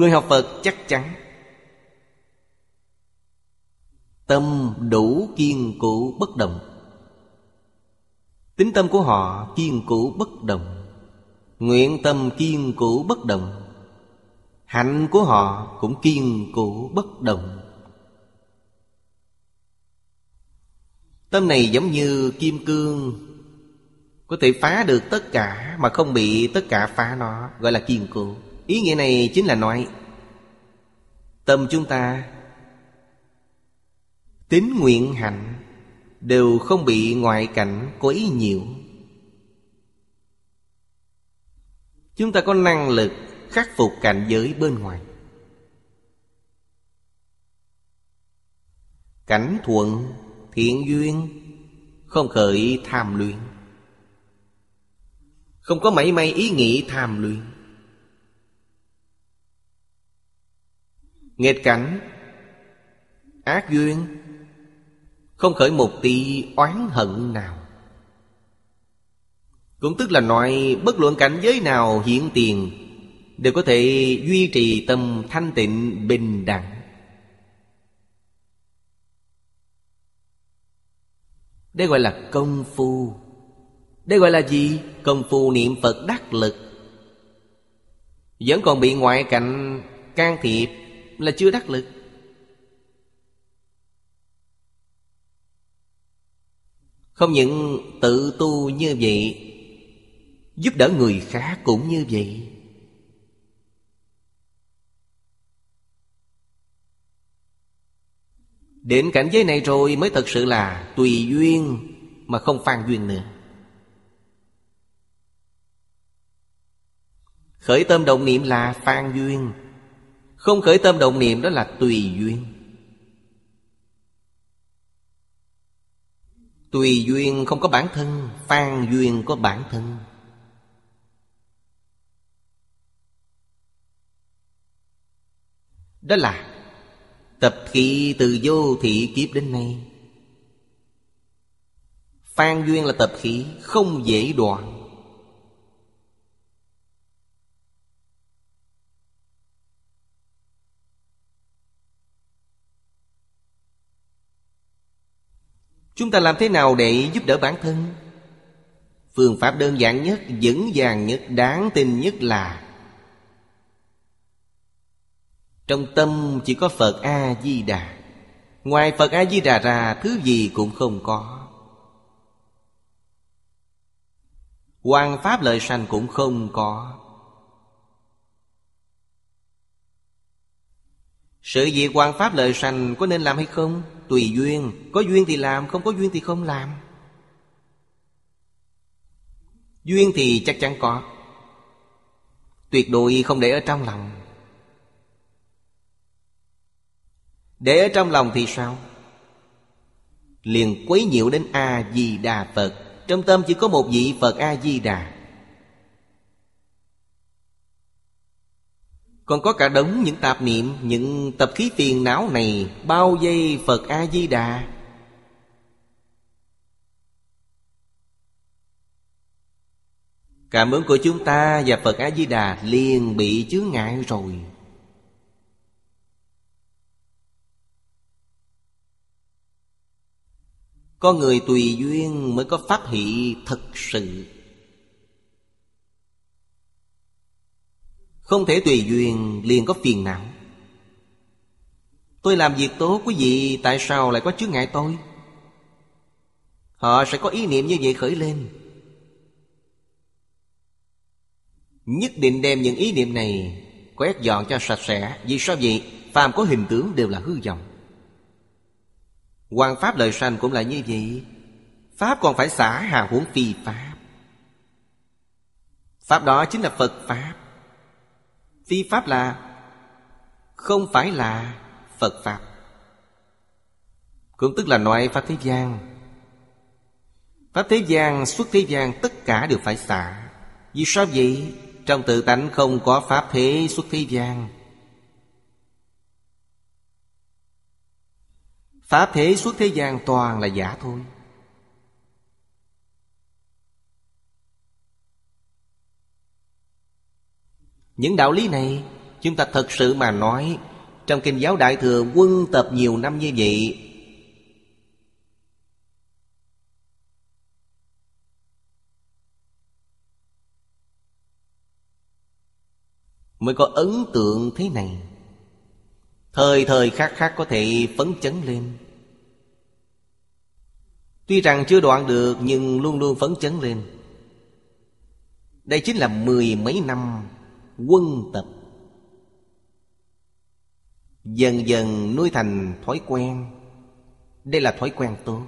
Người học Phật chắc chắn Tâm đủ kiên cố bất động Tính tâm của họ kiên cố bất động Nguyện tâm kiên cố bất động Hạnh của họ cũng kiên cố bất động Tâm này giống như kim cương Có thể phá được tất cả Mà không bị tất cả phá nó Gọi là kiên cố ý nghĩa này chính là nói tâm chúng ta tín nguyện hạnh đều không bị ngoại cảnh quấy nhiễu. chúng ta có năng lực khắc phục cảnh giới bên ngoài cảnh thuận thiện duyên không khởi tham luyện không có mảy may ý nghĩ tham luyện Nghịch cảnh Ác duyên Không khởi một tí oán hận nào Cũng tức là nói bất luận cảnh giới nào hiện tiền Đều có thể duy trì tâm thanh tịnh bình đẳng Đây gọi là công phu Đây gọi là gì? Công phu niệm Phật đắc lực Vẫn còn bị ngoại cảnh can thiệp là chưa đắc lực không những tự tu như vậy giúp đỡ người khác cũng như vậy đến cảnh giới này rồi mới thật sự là tùy duyên mà không phan duyên nữa khởi tâm động niệm là phan duyên không khởi tâm động niệm đó là tùy duyên Tùy duyên không có bản thân Phan duyên có bản thân Đó là Tập khí từ vô thị kiếp đến nay Phan duyên là tập khí Không dễ đoạn chúng ta làm thế nào để giúp đỡ bản thân phương pháp đơn giản nhất vững vàng nhất đáng tin nhất là trong tâm chỉ có phật a di đà ngoài phật a di đà ra thứ gì cũng không có quan pháp lợi sanh cũng không có sự việc quan pháp lợi sanh có nên làm hay không tùy duyên có duyên thì làm không có duyên thì không làm duyên thì chắc chắn có tuyệt đối không để ở trong lòng để ở trong lòng thì sao liền quấy nhiễu đến a di đà phật trong tâm chỉ có một vị phật a di đà Còn có cả đống những tạp niệm Những tập khí phiền não này Bao dây Phật A-di-đà Cảm ứng của chúng ta và Phật A-di-đà liền bị chướng ngại rồi Có người tùy duyên mới có pháp hỷ thật sự Không thể tùy duyên liền có phiền não Tôi làm việc tốt quý vị Tại sao lại có chướng ngại tôi Họ sẽ có ý niệm như vậy khởi lên Nhất định đem những ý niệm này Quét dọn cho sạch sẽ Vì sao vậy Phàm có hình tướng đều là hư vọng Hoàng Pháp lời sanh cũng là như vậy Pháp còn phải xả hà huống phi Pháp Pháp đó chính là Phật Pháp phi pháp là không phải là phật pháp cũng tức là nói pháp thế gian pháp thế gian xuất thế gian tất cả đều phải xả vì sao vậy trong tự tánh không có pháp thế xuất thế gian pháp thế xuất thế gian toàn là giả thôi Những đạo lý này Chúng ta thật sự mà nói Trong kinh giáo đại thừa quân tập nhiều năm như vậy Mới có ấn tượng thế này Thời thời khác khác có thể phấn chấn lên Tuy rằng chưa đoạn được nhưng luôn luôn phấn chấn lên Đây chính là mười mấy năm quân tập dần dần nuôi thành thói quen đây là thói quen tốt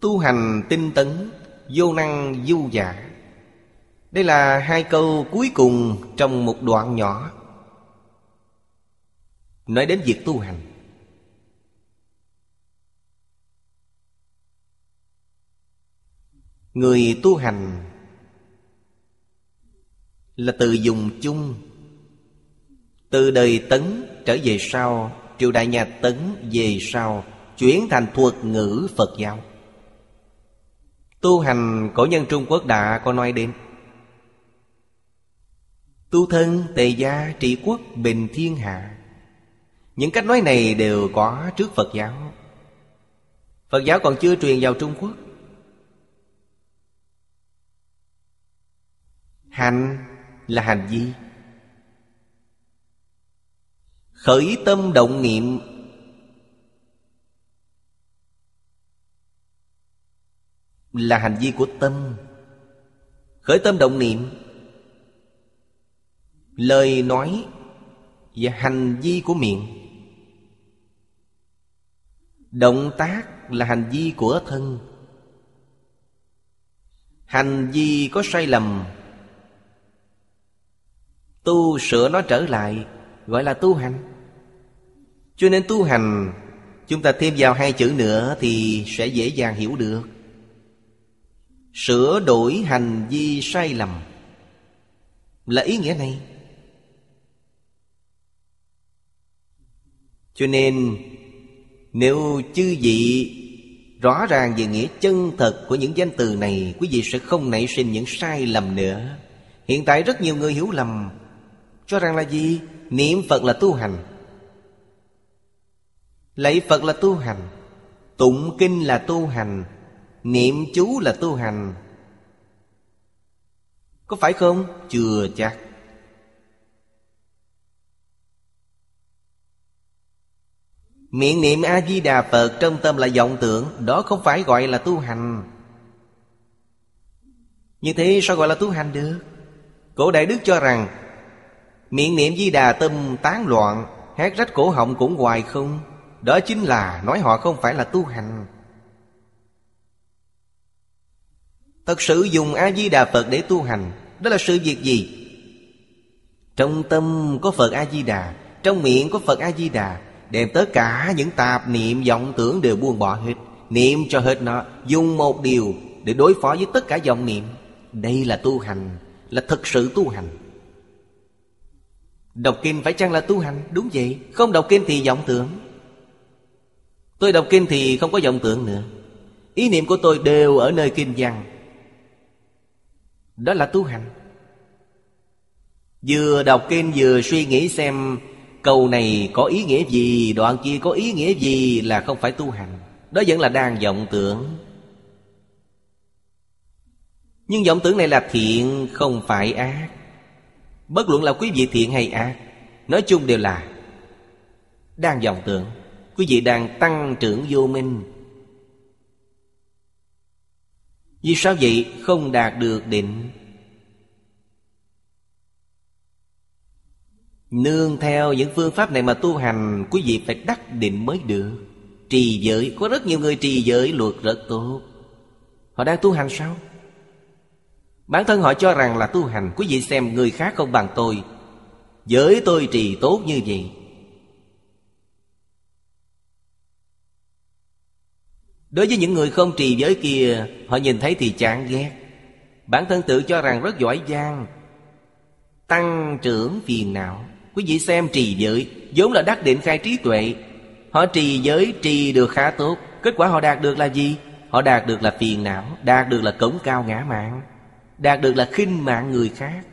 tu hành tinh tấn vô năng du giả đây là hai câu cuối cùng trong một đoạn nhỏ nói đến việc tu hành người tu hành là từ dùng chung từ đời tấn trở về sau triều đại nhà tấn về sau chuyển thành thuật ngữ phật giáo tu hành cổ nhân trung quốc đã có nói đến tu thân tề gia trị quốc bình thiên hạ những cách nói này đều có trước phật giáo phật giáo còn chưa truyền vào trung quốc hành là hành gì khởi tâm động niệm là hành vi của tâm khởi tâm động niệm lời nói và hành vi của miệng động tác là hành vi của thân hành vi có sai lầm tu sửa nó trở lại gọi là tu hành cho nên tu hành chúng ta thêm vào hai chữ nữa thì sẽ dễ dàng hiểu được sửa đổi hành vi sai lầm là ý nghĩa này cho nên nếu chư vị rõ ràng về nghĩa chân thật của những danh từ này quý vị sẽ không nảy sinh những sai lầm nữa hiện tại rất nhiều người hiểu lầm cho rằng là gì? Niệm Phật là tu hành Lấy Phật là tu hành Tụng kinh là tu hành Niệm chú là tu hành Có phải không? Chưa chắc Miệng niệm A-di-đà Phật trong tâm là vọng tưởng Đó không phải gọi là tu hành Như thế sao gọi là tu hành được Cổ đại đức cho rằng Miệng niệm di đà tâm tán loạn Hát rách cổ họng cũng hoài không Đó chính là nói họ không phải là tu hành Thật sự dùng A-di-đà Phật để tu hành Đó là sự việc gì? Trong tâm có Phật A-di-đà Trong miệng có Phật A-di-đà Đem tất cả những tạp niệm vọng tưởng đều buông bỏ hết Niệm cho hết nó Dùng một điều để đối phó với tất cả vọng niệm Đây là tu hành Là thực sự tu hành Đọc kinh phải chăng là tu hành Đúng vậy Không đọc kinh thì vọng tưởng Tôi đọc kinh thì không có vọng tưởng nữa Ý niệm của tôi đều ở nơi kinh văn Đó là tu hành Vừa đọc kinh vừa suy nghĩ xem Câu này có ý nghĩa gì Đoạn kia có ý nghĩa gì Là không phải tu hành Đó vẫn là đang vọng tưởng Nhưng vọng tưởng này là thiện Không phải ác Bất luận là quý vị thiện hay ác Nói chung đều là Đang dòng tưởng Quý vị đang tăng trưởng vô minh Vì sao vậy không đạt được định Nương theo những phương pháp này mà tu hành Quý vị phải đắc định mới được Trì giới Có rất nhiều người trì giới luật rất tốt Họ đang tu hành sao Bản thân họ cho rằng là tu hành Quý vị xem người khác không bằng tôi Giới tôi trì tốt như vậy Đối với những người không trì giới kia Họ nhìn thấy thì chán ghét Bản thân tự cho rằng rất giỏi giang Tăng trưởng phiền não Quý vị xem trì giới vốn là đắc định khai trí tuệ Họ trì giới trì được khá tốt Kết quả họ đạt được là gì? Họ đạt được là phiền não Đạt được là cống cao ngã mạng Đạt được là khinh mạng người khác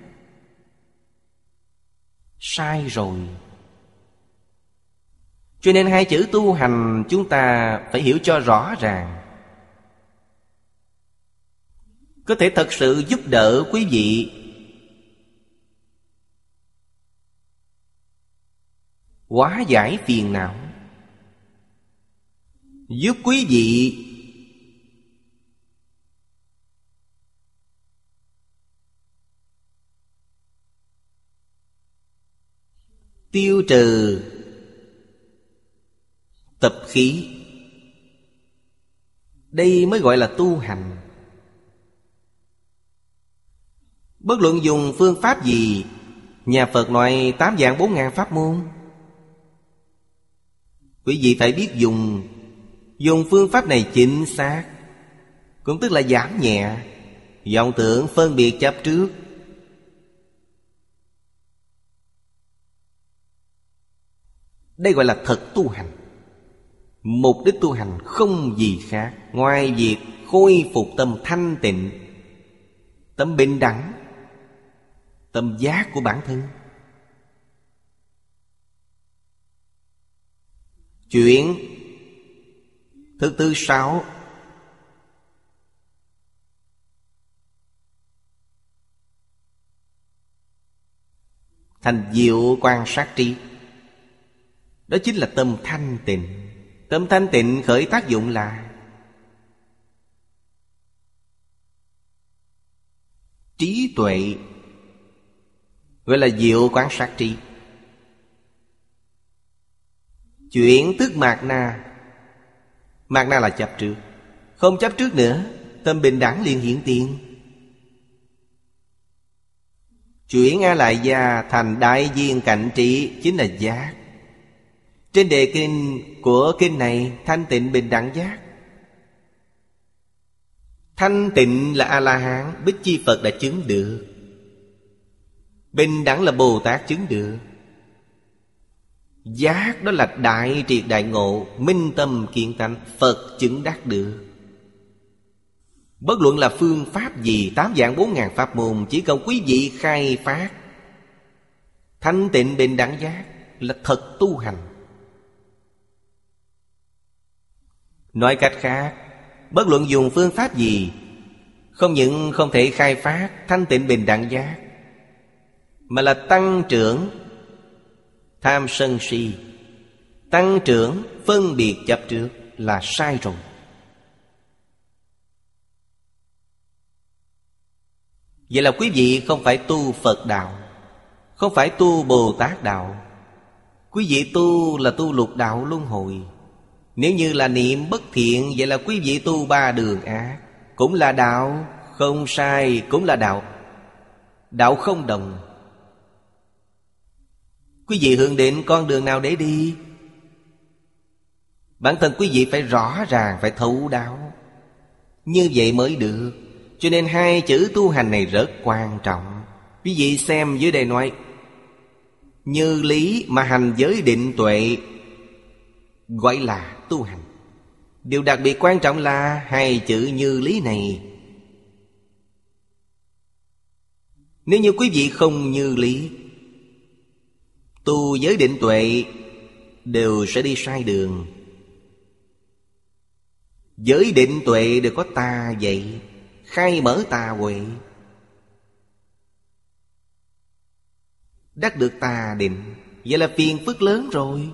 Sai rồi Cho nên hai chữ tu hành Chúng ta phải hiểu cho rõ ràng Có thể thật sự giúp đỡ quý vị Quá giải phiền não Giúp quý vị tiêu trừ tập khí đây mới gọi là tu hành bất luận dùng phương pháp gì nhà phật nói tám dạng bốn ngàn pháp môn quý vị phải biết dùng dùng phương pháp này chính xác cũng tức là giảm nhẹ vọng tưởng phân biệt chấp trước Đây gọi là thật tu hành Mục đích tu hành không gì khác Ngoài việc khôi phục tâm thanh tịnh Tâm bình đẳng Tâm giác của bản thân Chuyện Thứ tư sáu Thành diệu quan sát trí đó chính là tâm thanh tịnh Tâm thanh tịnh khởi tác dụng là Trí tuệ Gọi là diệu quán sát trí chuyển tức mạc na Mạc na là chấp trước Không chấp trước nữa Tâm bình đẳng liền hiện tiền Chuyển A Lại Gia thành đại viên cảnh trị Chính là giác trên đề kinh của kinh này Thanh tịnh bình đẳng giác Thanh tịnh là A-la-hán Bích chi Phật đã chứng được Bình đẳng là Bồ Tát chứng được Giác đó là đại triệt đại ngộ Minh tâm kiện tánh Phật chứng đắc được Bất luận là phương pháp gì Tám dạng bốn ngàn pháp môn Chỉ cần quý vị khai phát Thanh tịnh bình đẳng giác Là thật tu hành Nói cách khác Bất luận dùng phương pháp gì Không những không thể khai phát Thanh tịnh bình đẳng giác Mà là tăng trưởng Tham sân si Tăng trưởng phân biệt chấp trước Là sai rồi Vậy là quý vị không phải tu Phật đạo Không phải tu Bồ Tát đạo Quý vị tu là tu lục đạo luân hồi nếu như là niệm bất thiện Vậy là quý vị tu ba đường ác Cũng là đạo Không sai cũng là đạo Đạo không đồng Quý vị hướng đến con đường nào để đi Bản thân quý vị phải rõ ràng Phải thấu đáo Như vậy mới được Cho nên hai chữ tu hành này rất quan trọng Quý vị xem dưới đây nói Như lý mà hành giới định tuệ Gọi là tu hành Điều đặc biệt quan trọng là hai chữ như lý này Nếu như quý vị không như lý Tu giới định tuệ Đều sẽ đi sai đường Giới định tuệ đều có ta vậy Khai mở tà huệ Đắc được tà định Vậy là phiền phức lớn rồi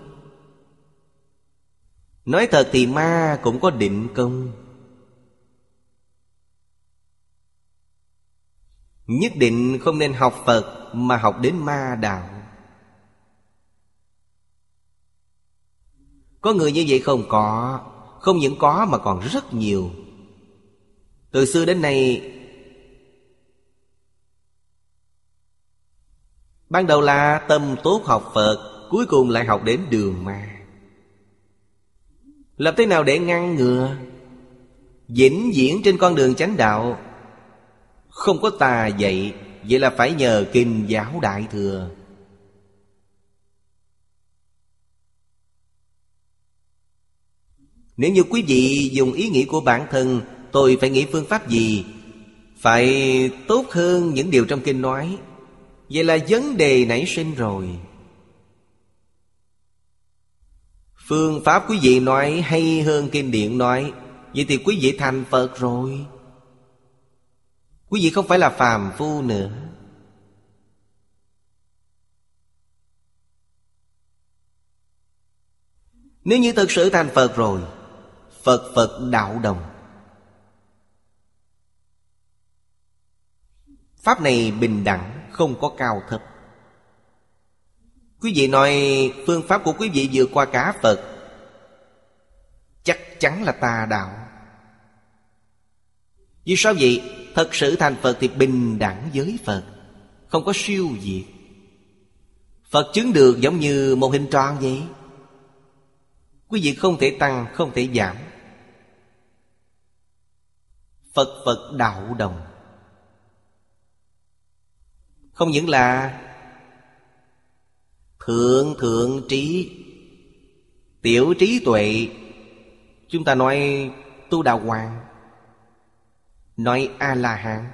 Nói thật thì ma cũng có định công Nhất định không nên học Phật Mà học đến ma đạo Có người như vậy không có Không những có mà còn rất nhiều Từ xưa đến nay Ban đầu là tâm tốt học Phật Cuối cùng lại học đến đường ma làm thế nào để ngăn ngừa Vĩnh viễn trên con đường chánh đạo Không có tà dạy Vậy là phải nhờ kinh giáo đại thừa Nếu như quý vị dùng ý nghĩ của bản thân Tôi phải nghĩ phương pháp gì Phải tốt hơn những điều trong kinh nói Vậy là vấn đề nảy sinh rồi Phương pháp quý vị nói hay hơn kinh điển nói Vậy thì quý vị thành Phật rồi Quý vị không phải là phàm phu nữa Nếu như thực sự thành Phật rồi Phật Phật đạo đồng Pháp này bình đẳng Không có cao thấp Quý vị nói phương pháp của quý vị vừa qua cả Phật Chắc chắn là tà đạo Vì sao vậy? Thật sự thành Phật thì bình đẳng với Phật Không có siêu diệt Phật chứng được giống như một hình tròn vậy Quý vị không thể tăng, không thể giảm Phật Phật đạo đồng Không những là thượng thượng trí tiểu trí tuệ chúng ta nói tu đạo hoàng nói a la hán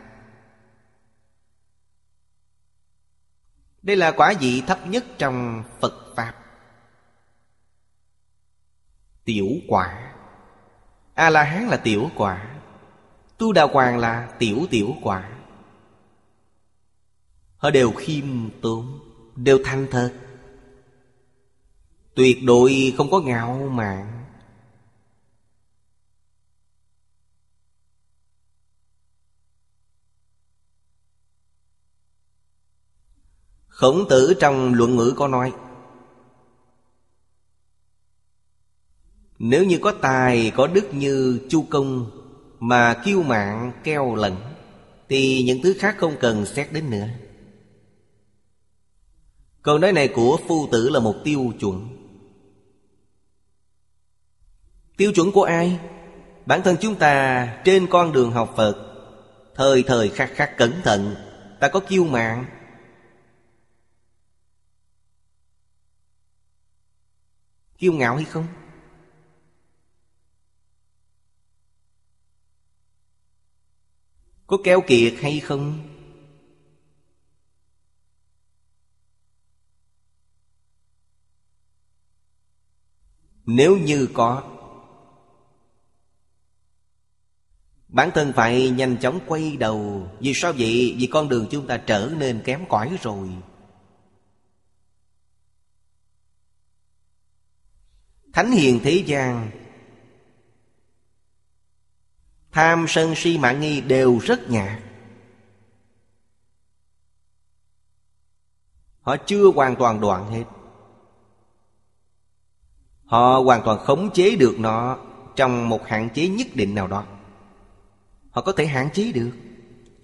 đây là quả vị thấp nhất trong phật pháp tiểu quả a la hán là tiểu quả tu đạo hoàng là tiểu tiểu quả họ đều khiêm tốn đều thanh thật tuyệt đối không có ngạo mạn khổng tử trong luận ngữ có nói nếu như có tài có đức như chu công mà kiêu mạng keo lẩn thì những thứ khác không cần xét đến nữa câu nói này của phu tử là một tiêu chuẩn Tiêu chuẩn của ai? Bản thân chúng ta trên con đường học Phật Thời thời khắc khắc cẩn thận Ta có kiêu mạng Kiêu ngạo hay không? Có kéo kiệt hay không? Nếu như có Bản thân phải nhanh chóng quay đầu Vì sao vậy? Vì con đường chúng ta trở nên kém cỏi rồi Thánh hiền thế gian Tham sân si mạng nghi đều rất nhạt Họ chưa hoàn toàn đoạn hết Họ hoàn toàn khống chế được nó Trong một hạn chế nhất định nào đó Họ có thể hạn chế được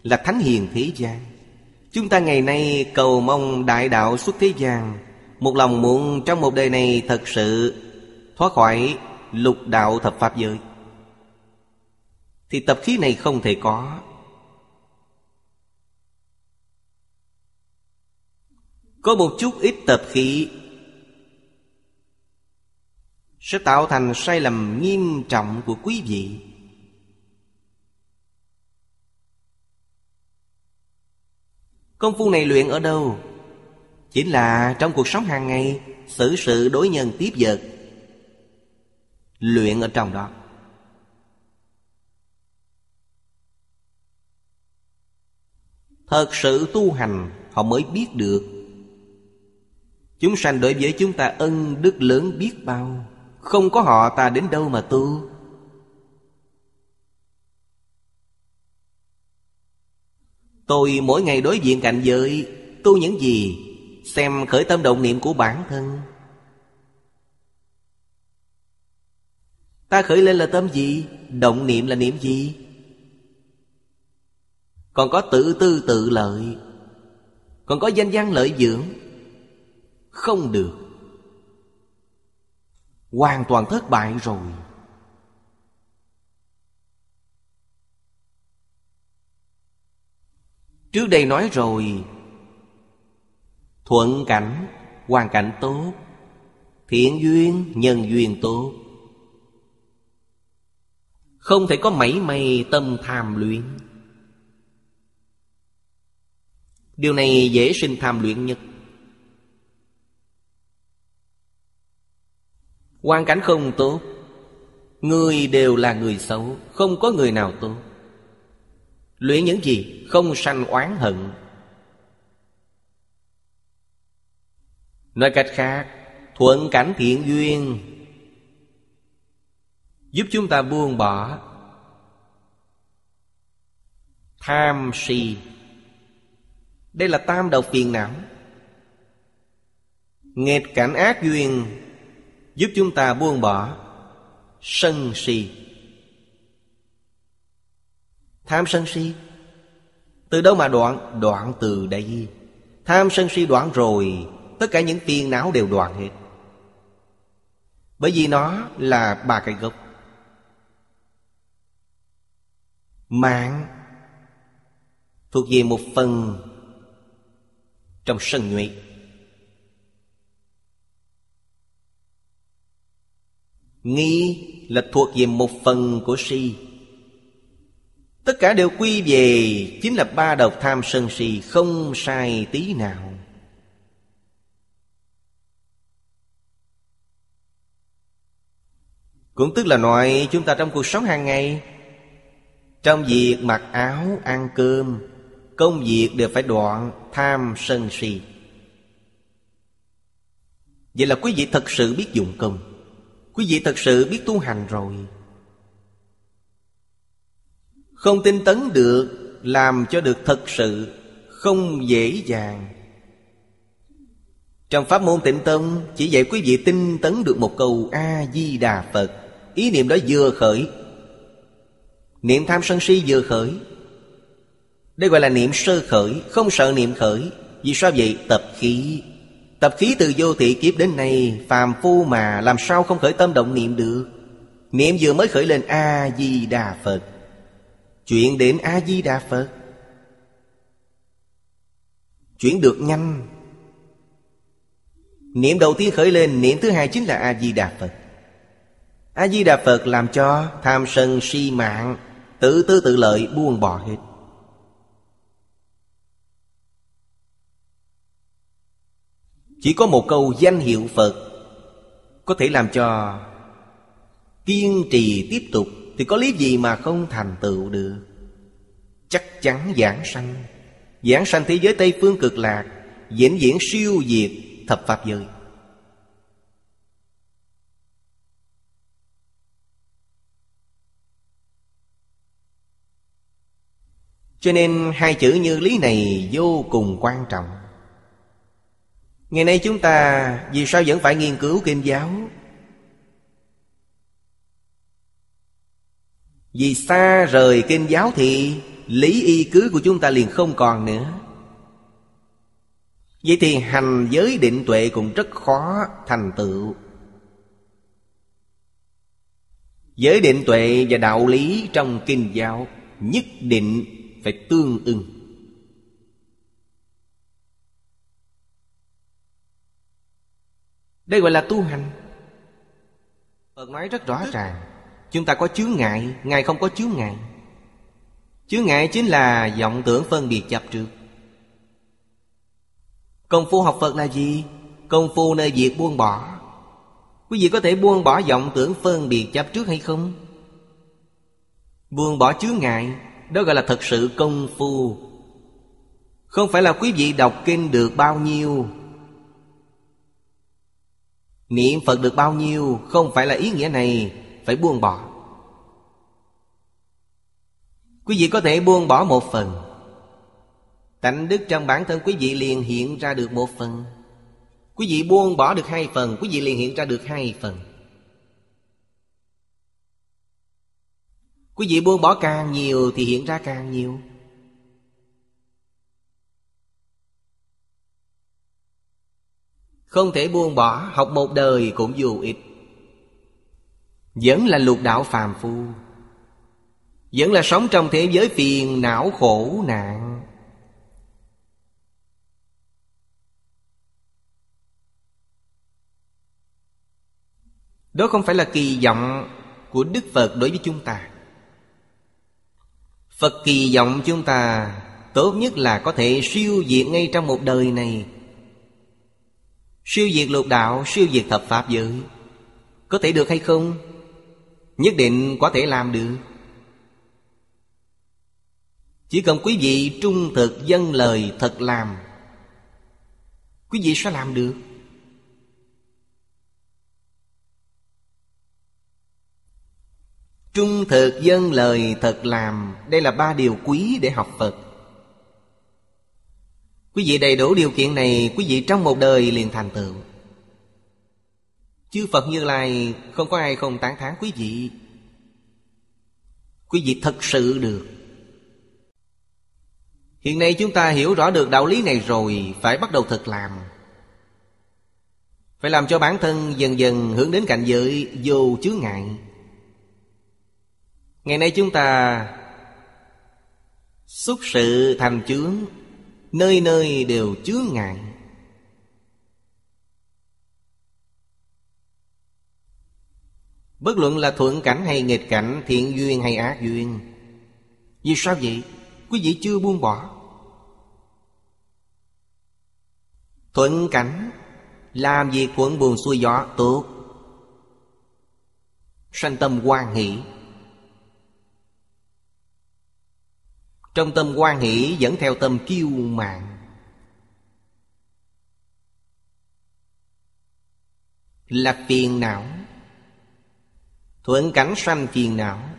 Là thánh hiền thế gian Chúng ta ngày nay cầu mong đại đạo xuất thế gian Một lòng muộn trong một đời này thật sự Thoát khỏi lục đạo thập pháp giới Thì tập khí này không thể có Có một chút ít tập khí Sẽ tạo thành sai lầm nghiêm trọng của quý vị Công phu này luyện ở đâu? Chính là trong cuộc sống hàng ngày Xử sự đối nhân tiếp vật Luyện ở trong đó Thật sự tu hành Họ mới biết được Chúng sanh đối với chúng ta ân đức lớn biết bao Không có họ ta đến đâu mà tu Tôi mỗi ngày đối diện cảnh giới Tu những gì Xem khởi tâm động niệm của bản thân Ta khởi lên là tâm gì Động niệm là niệm gì Còn có tự tư tự lợi Còn có danh văn lợi dưỡng Không được Hoàn toàn thất bại rồi Trước đây nói rồi Thuận cảnh, hoàn cảnh tốt Thiện duyên, nhân duyên tốt Không thể có mảy may tâm tham luyện Điều này dễ sinh tham luyện nhất Hoàn cảnh không tốt Người đều là người xấu Không có người nào tốt Luyện những gì không sanh oán hận Nói cách khác Thuận cảnh thiện duyên Giúp chúng ta buông bỏ Tham si Đây là tam đầu phiền não Nghệt cảnh ác duyên Giúp chúng ta buông bỏ Sân si Tham sân si Từ đâu mà đoạn? Đoạn từ đây Tham sân si đoạn rồi Tất cả những phiền não đều đoạn hết Bởi vì nó là ba cái gốc Mạng Thuộc về một phần Trong sân nhuệ Nghi là thuộc về một phần của si Tất cả đều quy về Chính là ba độc tham sân si Không sai tí nào Cũng tức là nói chúng ta trong cuộc sống hàng ngày Trong việc mặc áo, ăn cơm Công việc đều phải đoạn tham sân si Vậy là quý vị thật sự biết dụng công Quý vị thật sự biết tu hành rồi không tinh tấn được làm cho được thật sự không dễ dàng trong pháp môn tịnh tâm chỉ dạy quý vị tinh tấn được một câu a di đà phật ý niệm đó vừa khởi niệm tham sân si vừa khởi đây gọi là niệm sơ khởi không sợ niệm khởi vì sao vậy tập khí tập khí từ vô thị kiếp đến nay phàm phu mà làm sao không khởi tâm động niệm được niệm vừa mới khởi lên a di đà phật chuyển đến A-di-đà Phật Chuyển được nhanh Niệm đầu tiên khởi lên Niệm thứ hai chính là A-di-đà Phật A-di-đà Phật làm cho Tham sân si mạng Tự tư tự lợi buông bỏ hết Chỉ có một câu danh hiệu Phật Có thể làm cho Kiên trì tiếp tục thì có lý gì mà không thành tựu được Chắc chắn giảng sanh Giảng sanh thế giới Tây Phương cực lạc Diễn diễn siêu diệt thập Pháp giới Cho nên hai chữ như lý này vô cùng quan trọng Ngày nay chúng ta vì sao vẫn phải nghiên cứu kinh giáo Vì xa rời kinh giáo thì Lý y cứ của chúng ta liền không còn nữa Vậy thì hành giới định tuệ cũng rất khó thành tựu Giới định tuệ và đạo lý trong kinh giáo Nhất định phải tương ưng Đây gọi là tu hành Phật nói rất rõ ràng Chúng ta có chướng ngại Ngài không có chướng ngại Chướng ngại chính là vọng tưởng phân biệt chấp trước Công phu học Phật là gì? Công phu nơi việc buông bỏ Quý vị có thể buông bỏ vọng tưởng phân biệt chấp trước hay không? Buông bỏ chướng ngại Đó gọi là thật sự công phu Không phải là quý vị đọc kinh được bao nhiêu Niệm Phật được bao nhiêu Không phải là ý nghĩa này phải buông bỏ quý vị có thể buông bỏ một phần tánh đức trong bản thân quý vị liền hiện ra được một phần quý vị buông bỏ được hai phần quý vị liền hiện ra được hai phần quý vị buông bỏ càng nhiều thì hiện ra càng nhiều không thể buông bỏ học một đời cũng dù ít. Vẫn là lục đạo phàm phu Vẫn là sống trong thế giới phiền não khổ nạn Đó không phải là kỳ vọng của Đức Phật đối với chúng ta Phật kỳ vọng chúng ta Tốt nhất là có thể siêu diệt ngay trong một đời này Siêu diệt lục đạo, siêu diệt thập pháp giới Có thể được hay không? nhất định có thể làm được chỉ cần quý vị trung thực dân lời thật làm quý vị sẽ làm được trung thực dân lời thật làm đây là ba điều quý để học phật quý vị đầy đủ điều kiện này quý vị trong một đời liền thành tựu Chư Phật Như Lai không có ai không tán thán quý vị Quý vị thật sự được Hiện nay chúng ta hiểu rõ được đạo lý này rồi Phải bắt đầu thực làm Phải làm cho bản thân dần dần hướng đến cảnh giới vô chướng ngại Ngày nay chúng ta Xuất sự thành chướng Nơi nơi đều chướng ngại Bất luận là thuận cảnh hay nghịch cảnh Thiện duyên hay ác duyên Vì sao vậy? Quý vị chưa buông bỏ Thuận cảnh Làm việc thuận buồn xuôi gió tốt Sanh tâm quan hỷ Trong tâm quan hỷ dẫn theo tâm kiêu mạng Là phiền não Thuận cảnh sanh phiền não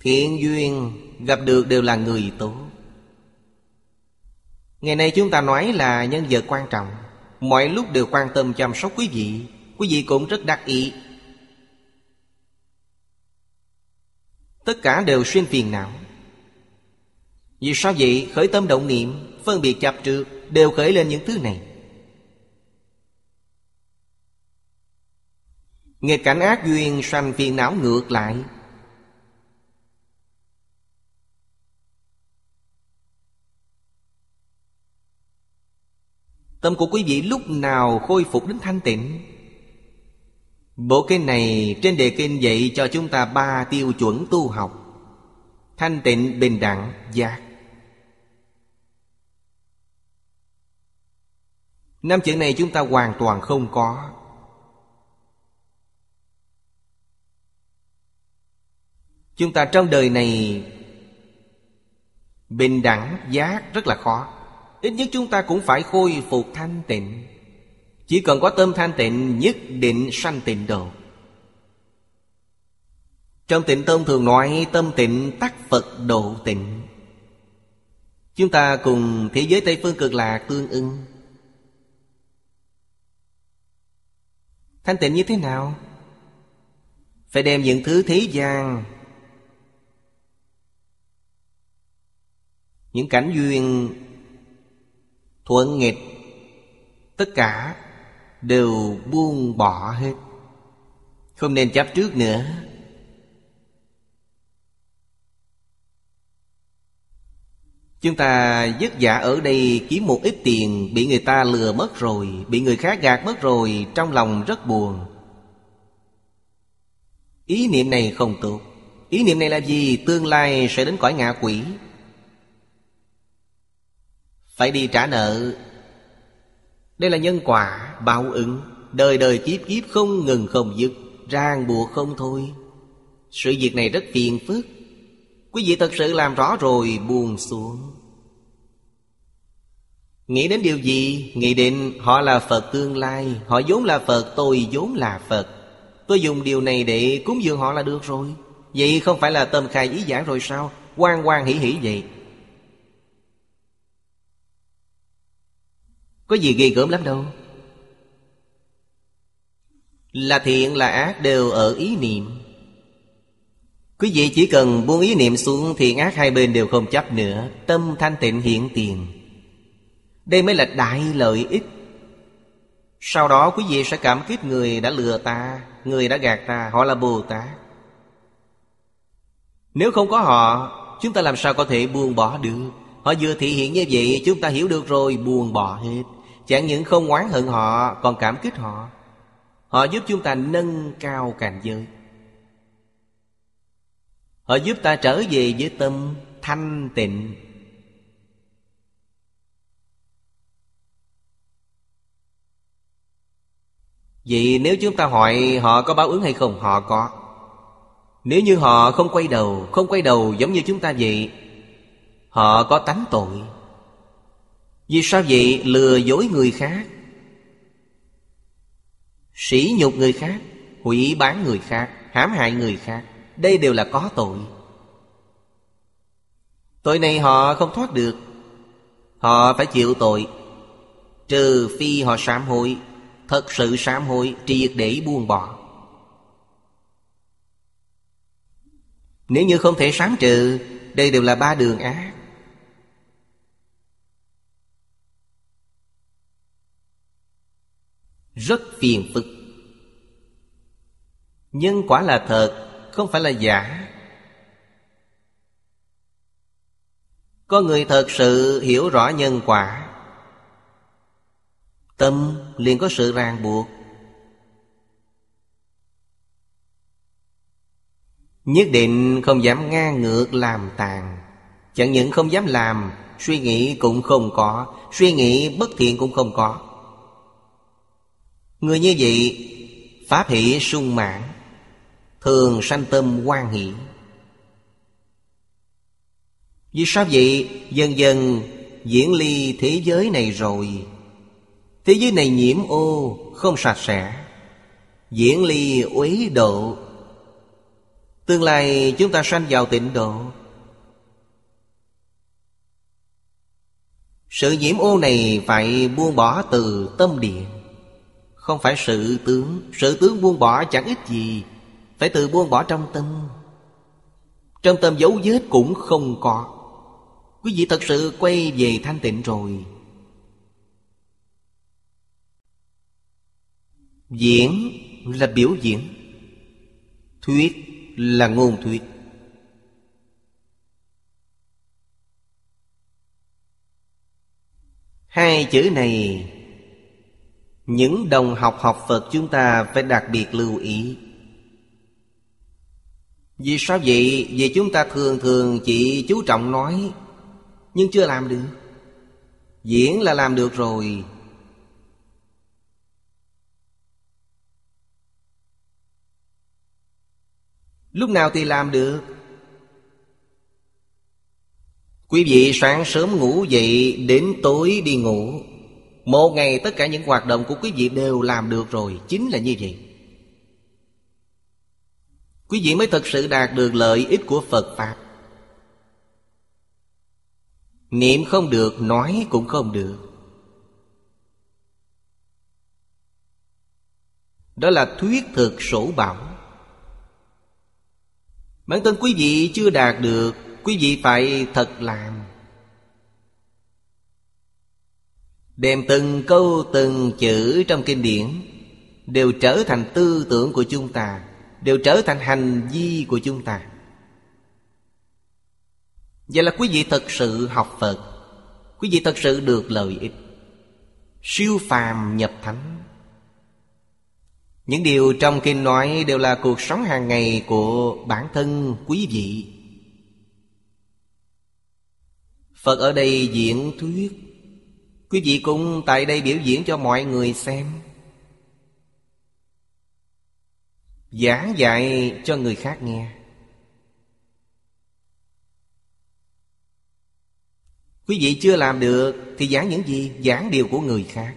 Thiện duyên gặp được đều là người tốt Ngày nay chúng ta nói là nhân vật quan trọng Mọi lúc đều quan tâm chăm sóc quý vị Quý vị cũng rất đắc ý Tất cả đều xuyên phiền não Vì sao vậy khởi tâm động niệm Phân biệt chập trượt Đều khởi lên những thứ này Nghịch cảnh ác duyên sanh phiền não ngược lại Tâm của quý vị lúc nào khôi phục đến thanh tịnh Bộ kinh này trên đề kinh dạy cho chúng ta ba tiêu chuẩn tu học Thanh tịnh, bình đẳng, giác Năm chữ này chúng ta hoàn toàn không có Chúng ta trong đời này Bình đẳng giác rất là khó Ít nhất chúng ta cũng phải khôi phục thanh tịnh Chỉ cần có tâm thanh tịnh nhất định sanh tịnh độ Trong tịnh tâm thường nói tâm tịnh tắc Phật độ tịnh Chúng ta cùng thế giới Tây Phương cực lạc tương ưng Thanh tịnh như thế nào? Phải đem những thứ thế gian những cảnh duyên thuận nghịch tất cả đều buông bỏ hết không nên chấp trước nữa chúng ta vất vả ở đây kiếm một ít tiền bị người ta lừa mất rồi bị người khác gạt mất rồi trong lòng rất buồn ý niệm này không tốt ý niệm này là gì tương lai sẽ đến cõi ngạ quỷ phải đi trả nợ đây là nhân quả báo ứng đời đời kiếp kiếp không ngừng không dứt ràng buộc không thôi sự việc này rất phiền phức quý vị thật sự làm rõ rồi buồn xuống nghĩ đến điều gì nghĩ đến họ là phật tương lai họ vốn là phật tôi vốn là phật tôi dùng điều này để cúng dường họ là được rồi vậy không phải là tâm khai ý giảng rồi sao quan quan hỷ hỷ vậy Có gì ghê gớm lắm đâu Là thiện là ác đều ở ý niệm Quý vị chỉ cần buông ý niệm xuống Thiện ác hai bên đều không chấp nữa Tâm thanh tịnh hiện tiền Đây mới là đại lợi ích Sau đó quý vị sẽ cảm kích người đã lừa ta Người đã gạt ta Họ là Bồ Tát Nếu không có họ Chúng ta làm sao có thể buông bỏ được Họ vừa thị hiện như vậy Chúng ta hiểu được rồi buông bỏ hết Chẳng những không oán hận họ Còn cảm kích họ Họ giúp chúng ta nâng cao cảnh giới Họ giúp ta trở về với tâm thanh tịnh Vậy nếu chúng ta hỏi họ có báo ứng hay không? Họ có Nếu như họ không quay đầu Không quay đầu giống như chúng ta vậy Họ có tánh tội vì sao vậy lừa dối người khác Sỉ nhục người khác Hủy bán người khác hãm hại người khác Đây đều là có tội Tội này họ không thoát được Họ phải chịu tội Trừ phi họ sám hối Thật sự sám hối triệt để buông bỏ Nếu như không thể sám trừ Đây đều là ba đường ác rất phiền phức nhân quả là thật không phải là giả có người thật sự hiểu rõ nhân quả tâm liền có sự ràng buộc nhất định không dám ngang ngược làm tàn chẳng những không dám làm suy nghĩ cũng không có suy nghĩ bất thiện cũng không có Người như vậy Pháp hỷ sung mãn Thường sanh tâm quan hỷ Vì sao vậy Dần dần diễn ly thế giới này rồi Thế giới này nhiễm ô Không sạch sẽ Diễn ly uế độ Tương lai chúng ta sanh vào tịnh độ Sự nhiễm ô này phải buông bỏ từ tâm điện không phải sự tướng Sự tướng buông bỏ chẳng ít gì Phải từ buông bỏ trong tâm Trong tâm dấu vết cũng không có Quý vị thật sự quay về thanh tịnh rồi Diễn là biểu diễn Thuyết là ngôn thuyết Hai chữ này những đồng học học Phật chúng ta phải đặc biệt lưu ý Vì sao vậy? Vì chúng ta thường thường chỉ chú trọng nói Nhưng chưa làm được Diễn là làm được rồi Lúc nào thì làm được Quý vị sáng sớm ngủ dậy Đến tối đi ngủ một ngày tất cả những hoạt động của quý vị đều làm được rồi Chính là như vậy Quý vị mới thật sự đạt được lợi ích của Phật Pháp Niệm không được, nói cũng không được Đó là thuyết thực sổ bảo Bản thân quý vị chưa đạt được Quý vị phải thật làm Đem từng câu từng chữ trong kinh điển Đều trở thành tư tưởng của chúng ta Đều trở thành hành vi của chúng ta Vậy là quý vị thật sự học Phật Quý vị thật sự được lợi ích Siêu phàm nhập thánh Những điều trong kinh nói Đều là cuộc sống hàng ngày của bản thân quý vị Phật ở đây diễn thuyết Quý vị cũng tại đây biểu diễn cho mọi người xem Giảng dạy cho người khác nghe Quý vị chưa làm được Thì giảng những gì? Giảng điều của người khác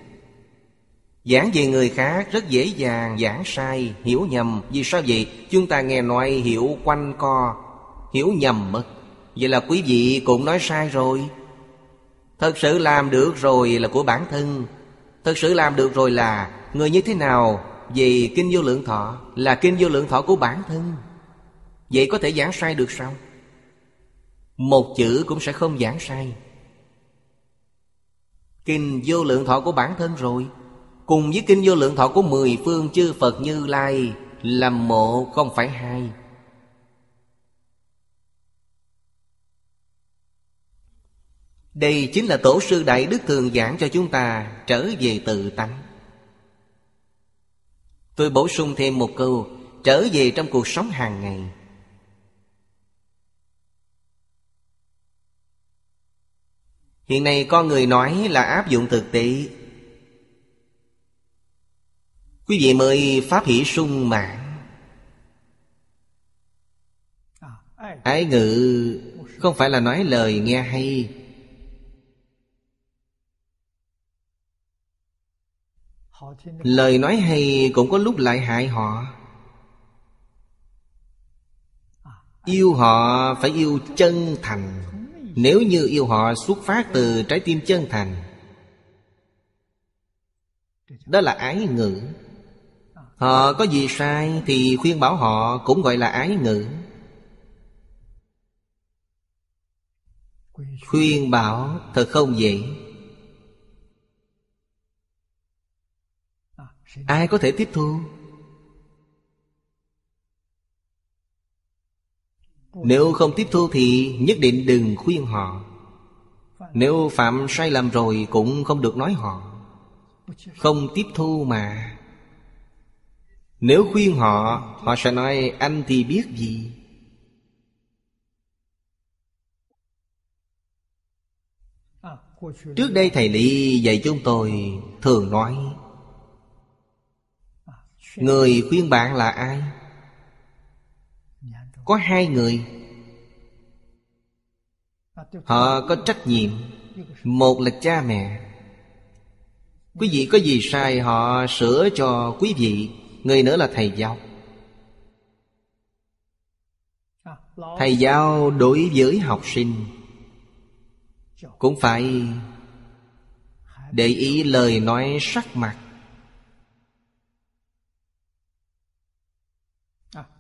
Giảng về người khác rất dễ dàng Giảng sai, hiểu nhầm Vì sao vậy? Chúng ta nghe nói hiểu quanh co Hiểu nhầm mất Vậy là quý vị cũng nói sai rồi thật sự làm được rồi là của bản thân thật sự làm được rồi là người như thế nào vì kinh vô lượng thọ là kinh vô lượng thọ của bản thân vậy có thể giảng sai được sao một chữ cũng sẽ không giảng sai kinh vô lượng thọ của bản thân rồi cùng với kinh vô lượng thọ của mười phương chư phật như lai là một không phải hai Đây chính là tổ sư Đại Đức thường giảng cho chúng ta trở về tự tánh. Tôi bổ sung thêm một câu, trở về trong cuộc sống hàng ngày. Hiện nay con người nói là áp dụng thực tế. Quý vị mời Pháp Hỷ sung mạng. Ái ngự không phải là nói lời nghe hay lời nói hay cũng có lúc lại hại họ yêu họ phải yêu chân thành nếu như yêu họ xuất phát từ trái tim chân thành đó là ái ngữ họ có gì sai thì khuyên bảo họ cũng gọi là ái ngữ khuyên bảo thật không dễ ai có thể tiếp thu nếu không tiếp thu thì nhất định đừng khuyên họ nếu phạm sai lầm rồi cũng không được nói họ Không tiếp thu mà Nếu khuyên họ Họ sẽ nói anh thì biết gì Trước đây thầy Lý dạy chúng tôi thường nói người khuyên bạn là ai có hai người họ có trách nhiệm một là cha mẹ quý vị có gì sai họ sửa cho quý vị người nữa là thầy giáo thầy giáo đối với học sinh cũng phải để ý lời nói sắc mặt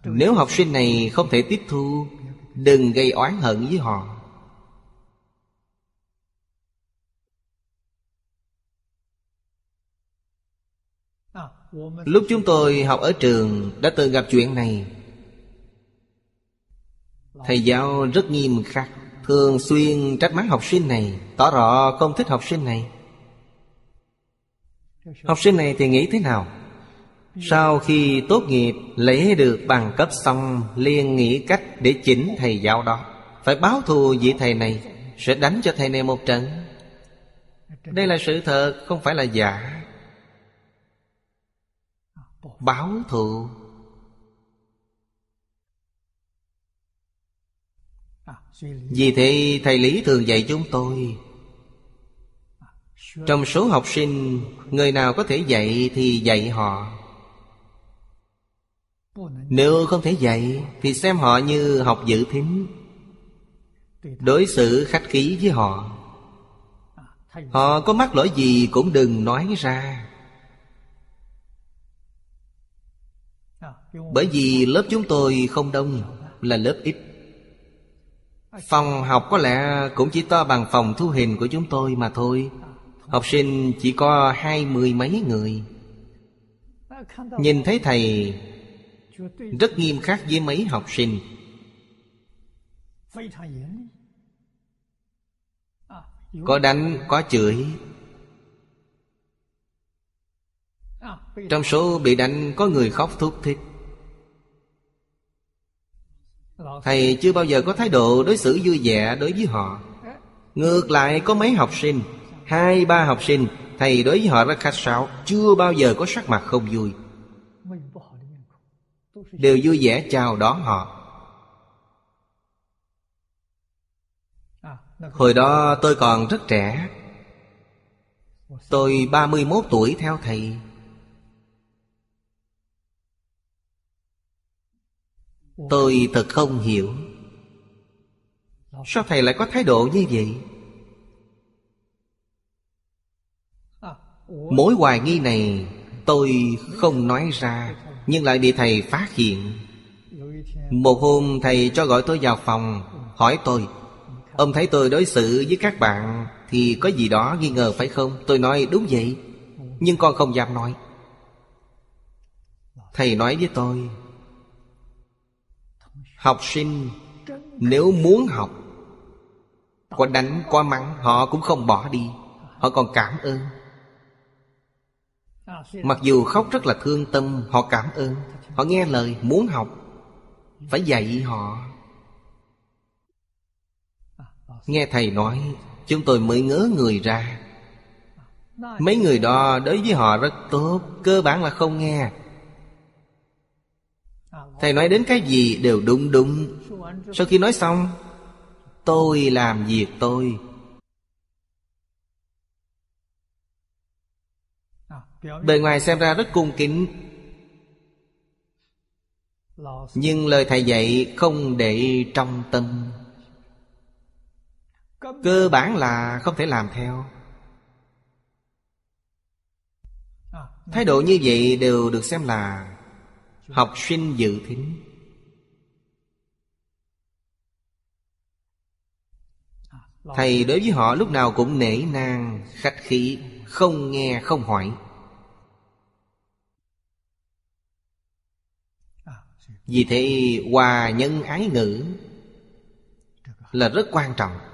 Nếu học sinh này không thể tiếp thu Đừng gây oán hận với họ Lúc chúng tôi học ở trường đã từng gặp chuyện này Thầy giáo rất nghiêm khắc Thường xuyên trách mắng học sinh này Tỏ rõ không thích học sinh này Học sinh này thì nghĩ thế nào sau khi tốt nghiệp lấy được bằng cấp xong Liên nghĩ cách để chỉnh thầy giáo đó Phải báo thù vị thầy này Sẽ đánh cho thầy này một trận Đây là sự thật không phải là giả Báo thù Vì thế thầy Lý thường dạy chúng tôi Trong số học sinh Người nào có thể dạy thì dạy họ nếu không thể dạy Thì xem họ như học dự thính Đối xử khách khí với họ Họ có mắc lỗi gì cũng đừng nói ra Bởi vì lớp chúng tôi không đông Là lớp ít Phòng học có lẽ cũng chỉ to bằng phòng thu hình của chúng tôi mà thôi Học sinh chỉ có hai mươi mấy người Nhìn thấy thầy rất nghiêm khắc với mấy học sinh có đánh có chửi trong số bị đánh có người khóc thúc thích thầy chưa bao giờ có thái độ đối xử vui vẻ đối với họ ngược lại có mấy học sinh hai ba học sinh thầy đối với họ rất khách sáo chưa bao giờ có sắc mặt không vui đều vui vẻ chào đón họ Hồi đó tôi còn rất trẻ Tôi 31 tuổi theo thầy Tôi thật không hiểu Sao thầy lại có thái độ như vậy Mối hoài nghi này tôi không nói ra nhưng lại bị thầy phát hiện Một hôm thầy cho gọi tôi vào phòng Hỏi tôi Ông thấy tôi đối xử với các bạn Thì có gì đó nghi ngờ phải không Tôi nói đúng vậy Nhưng con không dám nói Thầy nói với tôi Học sinh Nếu muốn học Có đánh có mắng Họ cũng không bỏ đi Họ còn cảm ơn Mặc dù khóc rất là thương tâm Họ cảm ơn Họ nghe lời muốn học Phải dạy họ Nghe thầy nói Chúng tôi mới ngớ người ra Mấy người đó đối với họ rất tốt Cơ bản là không nghe Thầy nói đến cái gì đều đúng đúng Sau khi nói xong Tôi làm việc tôi bề ngoài xem ra rất cung kính nhưng lời thầy dạy không để trong tâm cơ bản là không thể làm theo thái độ như vậy đều được xem là học sinh dự thính thầy đối với họ lúc nào cũng nể nang khách khí không nghe không hỏi Vì thế hòa nhân ái ngữ Là rất quan trọng